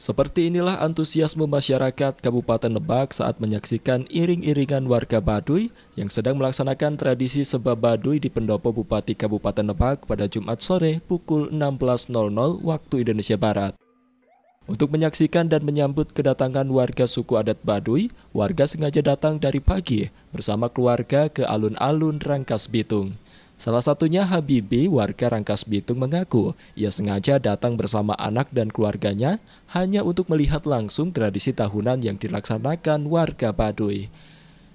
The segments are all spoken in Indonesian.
Seperti inilah antusiasme masyarakat Kabupaten Lebak saat menyaksikan iring-iringan warga Baduy yang sedang melaksanakan tradisi sebab Baduy di pendopo Bupati Kabupaten Lebak pada Jumat sore pukul 16.00 waktu Indonesia Barat. Untuk menyaksikan dan menyambut kedatangan warga suku adat Baduy, warga sengaja datang dari pagi bersama keluarga ke alun-alun Rangkas Bitung. Salah satunya Habibi, warga Rangkas Bitung mengaku ia sengaja datang bersama anak dan keluarganya hanya untuk melihat langsung tradisi tahunan yang dilaksanakan warga Baduy.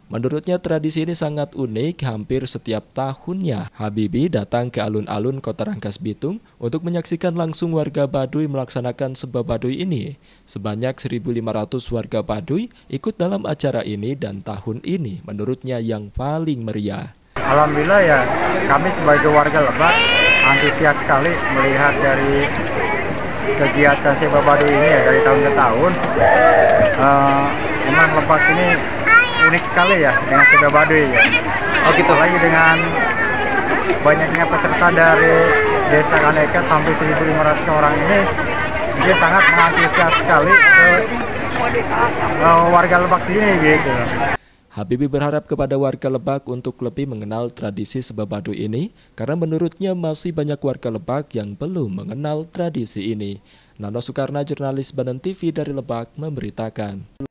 Menurutnya tradisi ini sangat unik, hampir setiap tahunnya Habibi datang ke alun-alun kota Rangkas Bitung untuk menyaksikan langsung warga Baduy melaksanakan sebab Baduy ini. Sebanyak 1.500 warga Baduy ikut dalam acara ini dan tahun ini menurutnya yang paling meriah alhamdulillah ya kami sebagai warga Lebak antusias sekali melihat dari kegiatan si Badu ini ya dari tahun ke tahun uh, eh, emang Lebak ini unik sekali ya dengan si Badu ya oh gitu lagi dengan banyaknya peserta dari desa Kaneka sampai 1.500 orang ini dia sangat mengantusias sekali ke uh, warga Lebak ini gitu Habibie berharap kepada warga Lebak untuk lebih mengenal tradisi sebabadu ini karena menurutnya masih banyak warga Lebak yang belum mengenal tradisi ini. Nano Soekarno, jurnalis Banan TV dari Lebak, memberitakan.